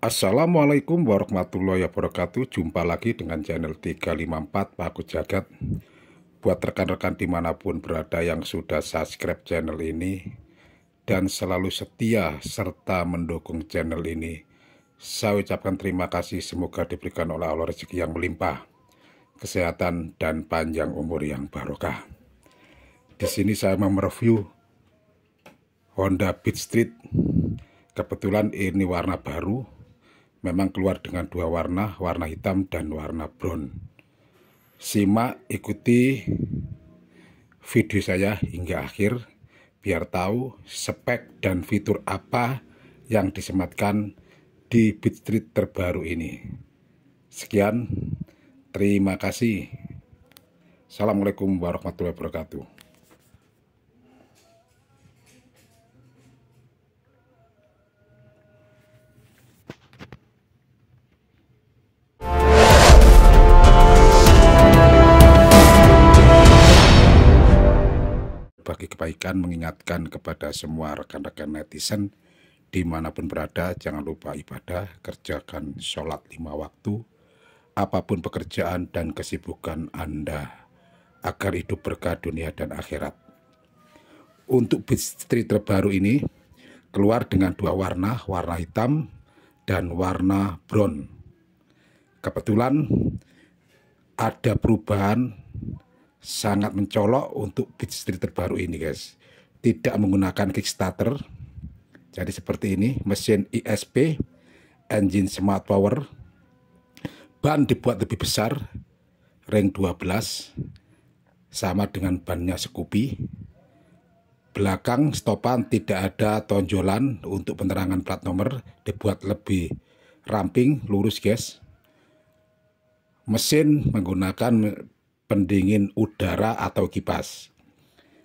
Assalamualaikum warahmatullahi wabarakatuh Jumpa lagi dengan channel 354 Paku Jagat Buat rekan-rekan dimanapun berada yang sudah subscribe channel ini Dan selalu setia serta mendukung channel ini Saya ucapkan terima kasih Semoga diberikan oleh Allah rezeki yang melimpah Kesehatan dan panjang umur yang barokah Di sini saya mau mereview Honda Beat Street Kebetulan ini warna baru memang keluar dengan dua warna, warna hitam dan warna brown. Simak, ikuti video saya hingga akhir biar tahu spek dan fitur apa yang disematkan di Bitstreet terbaru ini. Sekian, terima kasih. Assalamualaikum warahmatullahi wabarakatuh. sampaikan mengingatkan kepada semua rekan-rekan netizen dimanapun berada jangan lupa ibadah kerjakan sholat lima waktu apapun pekerjaan dan kesibukan Anda agar hidup berkah dunia dan akhirat untuk bistri terbaru ini keluar dengan dua warna warna hitam dan warna brown kebetulan ada perubahan sangat mencolok untuk Street terbaru ini guys tidak menggunakan kickstarter jadi seperti ini mesin ISP e engine smart power ban dibuat lebih besar ring 12 sama dengan bannya Scoopy belakang stopan tidak ada tonjolan untuk penerangan plat nomor dibuat lebih ramping lurus guys mesin menggunakan pendingin udara atau kipas.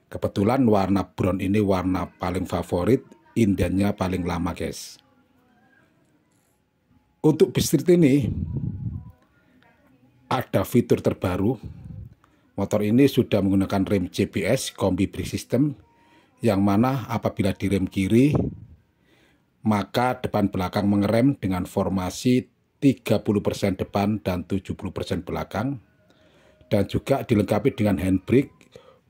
Kebetulan warna brown ini warna paling favorit, indennya paling lama guys. Untuk bistrit ini ada fitur terbaru. Motor ini sudah menggunakan rem GPS kombi brake system yang mana apabila direm kiri maka depan belakang mengerem dengan formasi 30% depan dan 70% belakang dan juga dilengkapi dengan handbrake.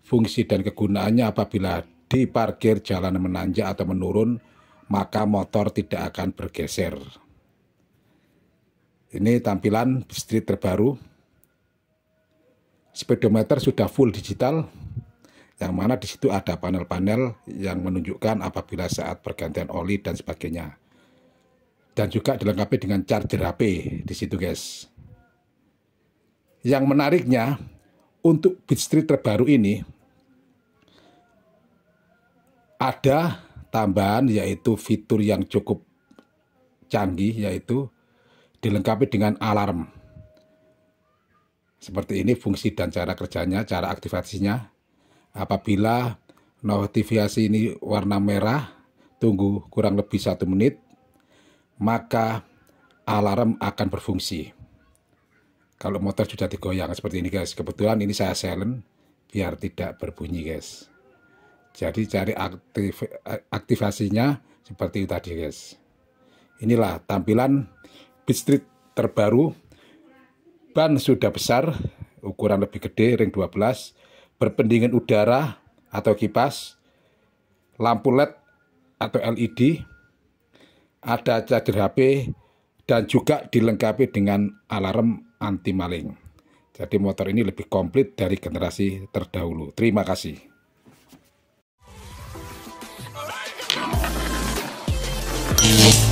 Fungsi dan kegunaannya apabila diparkir jalan menanjak atau menurun, maka motor tidak akan bergeser. Ini tampilan street terbaru. Speedometer sudah full digital, yang mana di situ ada panel-panel yang menunjukkan apabila saat pergantian oli dan sebagainya. Dan juga dilengkapi dengan charger HP di situ guys. Yang menariknya, untuk Beat Street terbaru ini, ada tambahan yaitu fitur yang cukup canggih yaitu dilengkapi dengan alarm. Seperti ini fungsi dan cara kerjanya, cara aktivasinya. Apabila notifikasi ini warna merah, tunggu kurang lebih satu menit, maka alarm akan berfungsi kalau motor sudah digoyang seperti ini guys kebetulan ini saya silent biar tidak berbunyi guys jadi cari aktif, aktivasinya seperti tadi guys inilah tampilan Beat Street terbaru ban sudah besar ukuran lebih gede ring 12 berpendingin udara atau kipas lampu LED atau LED ada charger HP dan juga dilengkapi dengan alarm anti maling. Jadi motor ini lebih komplit dari generasi terdahulu. Terima kasih.